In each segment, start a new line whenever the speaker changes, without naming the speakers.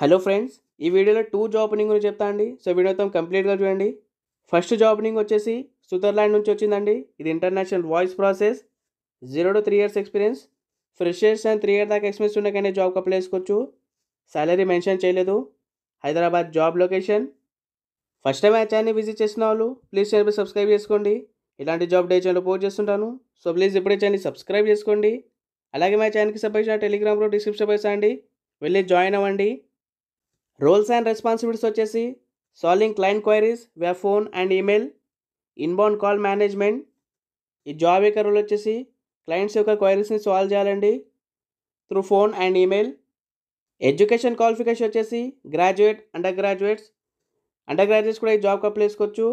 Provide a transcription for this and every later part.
hello friends ఈ వీడియోలో two job opening గురించి చెప్తా అండి సో వీడియో మొత్తం కంప్లీట్గా చూడండి ఫస్ట్ జాబ్ ఓపెనింగ్ వచ్చేసి స్విట్జర్లాండ్ నుంచి వచ్చిందండి ఇది international voice process zero to three years experience freshers and three year దాకా ఎక్స్పీరియన్స్ ఉండకనే జాబ్కి అప్లై చేసుకోవచ్చు సాలరీ మెన్షన్ చేయలేదు Hyderabad job location first time ఆ ఛానల్ని విజిట్ చేసిన వాళ్ళు ప్లీజ్ ఛానల్ సబ్స్క్రైబ్ చేసుకోండి ఇలాంటి జాబ్ డే ఛానల్ పోస్ట్ చేస్తుంటాను సో ప్లీజ్ ఇప్పుడే ఛానల్ని సబ్స్క్రైబ్ చేసుకోండి అలాగే మా ఛానల్కి సంబంధించిన టెలిగ్రామ్ డిస్క్రిప్షన్ పైసా అండి వెళ్ళి జాయిన్ అవ్వండి రోల్స్ అండ్ రెస్పాన్సిబిలిటీస్ వచ్చేసి solving client queries web phone and email inbound call management ఈ జాబ్ యొక్క రోల్ వచ్చేసి క్లయింట్స్ యొక్క క్వైరీస్ని సాల్వ్ చేయాలండి through phone and email education qualification వచ్చేసి graduate undergraduates undergraduates కూడా ఈ జాబ్కి అప్లై చేసుకోవచ్చు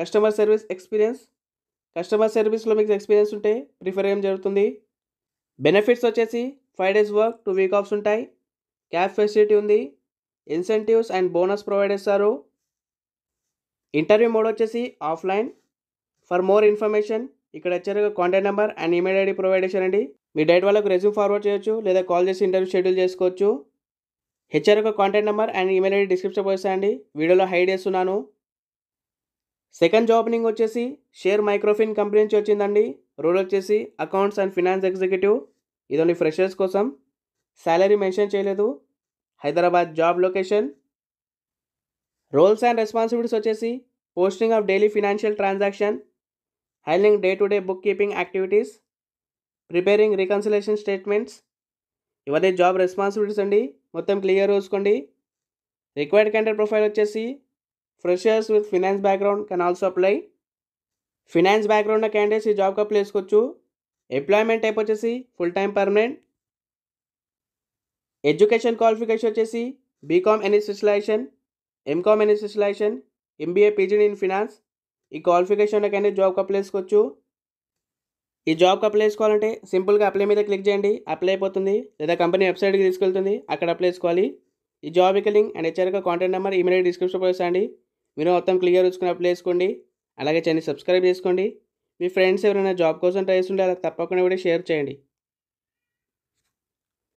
కస్టమర్ సర్వీస్ ఎక్స్పీరియన్స్ కస్టమర్ సర్వీస్లో మీకు ఎక్స్పీరియన్స్ ఉంటే ప్రిఫర్ ఏం జరుగుతుంది బెనిఫిట్స్ వచ్చేసి five days work two week offs ఉంటాయి క్యాబ్ ఫెసిలిటీ ఉంది ఇన్సెంటివ్స్ అండ్ బోనస్ ప్రొవైడ్ చేస్తారు ఇంటర్వ్యూ మోడ్ వచ్చేసి ఆఫ్లైన్ ఫర్ మోర్ ఇన్ఫర్మేషన్ ఇక్కడ వచ్చారు contact number and email ID provide చేశారండి మీ డైట్ వాళ్ళకు రెజ్యూమ్ ఫార్వర్డ్ చేయొచ్చు లేదా కాల్ చేసి ఇంటర్వ్యూ షెడ్యూల్ చేసుకోవచ్చు హెచ్ఆర్ యొక్క contact number and email ID description అండి వీడియోలో హైడ్ చేస్తున్నాను సెకండ్ జాబ్నింగ్ వచ్చేసి షేర్ మైక్రోఫిన్ కంపెనీ నుంచి వచ్చిందండి రోల్ వచ్చేసి అకౌంట్స్ అండ్ ఫినాన్స్ ఎగ్జిక్యూటివ్ ఇదొని ఫ్రెషర్స్ కోసం శాలరీ మెన్షన్ చేయలేదు Hyderabad job location roles and responsibilities వచ్చేసి posting of daily financial transaction handling day to day bookkeeping activities preparing reconciliation statements ఇవన్నీ job responsibilities అండి మొత్తం క్లియర్ చూసుకోండి required candidate profile వచ్చేసి freshers with finance background can also apply finance background candidates ఈ job కప్ చేసుకోవచ్చు employment type వచ్చేసి full time permanent education qualification వచ్చేసి BCom any specialisation MCom any specialisation MBA PG in finance ఈ క్వాలిఫికేషన్లకైనా జాబ్కి apply చేసుకోవచ్చు ఈ జాబ్కి అప్లై చేసుకోవాలంటే సింపుల్గా అప్లై మీద క్లిక్ చేయండి అప్లై అయిపోతుంది లేదా కంపెనీ వెబ్సైట్కి తీసుకెళ్తుంది అక్కడ అప్లై చేసుకోవాలి ఈ జాబ్ లింక్ అండ్ హెచ్ఆర్గా కాంటాక్ట్ నెంబర్ ఇమీడియట్ డిస్క్రిప్షన్ పోసండి మీరు మొత్తం క్లియర్ వచ్చుకుని అప్లై చేసుకోండి అలాగే ఛానల్ సబ్స్క్రైబ్ చేసుకోండి మీ ఫ్రెండ్స్ ఎవరైనా జాబ్ కోసం ట్రై చేస్తుంటే అలా తప్పకుండా కూడా షేర్ చేయండి